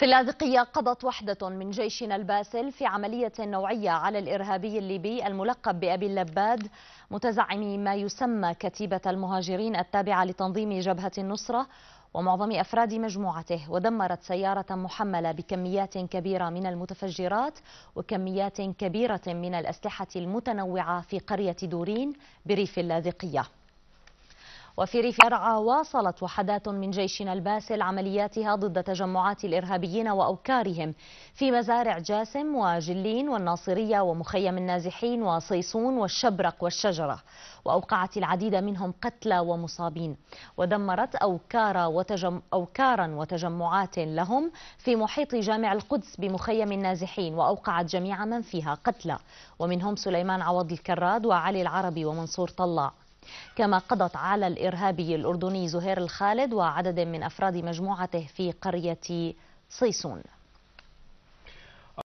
في اللاذقية قضت وحدة من جيشنا الباسل في عملية نوعية على الإرهابي الليبي الملقب بأبي اللباد متزعم ما يسمى كتيبة المهاجرين التابعة لتنظيم جبهة النصرة ومعظم أفراد مجموعته ودمرت سيارة محملة بكميات كبيرة من المتفجرات وكميات كبيرة من الأسلحة المتنوعة في قرية دورين بريف اللاذقية وفي ريف يرعى واصلت وحدات من جيشنا الباسل عملياتها ضد تجمعات الإرهابيين وأوكارهم في مزارع جاسم وجلين والناصرية ومخيم النازحين وصيصون والشبرق والشجرة وأوقعت العديد منهم قتلى ومصابين ودمرت أوكار وتجم أوكارا وتجمعات لهم في محيط جامع القدس بمخيم النازحين وأوقعت جميع من فيها قتلى ومنهم سليمان عوض الكراد وعلي العربي ومنصور طلاع كما قضت على الإرهابي الأردني زهير الخالد وعدد من أفراد مجموعته في قرية صيصون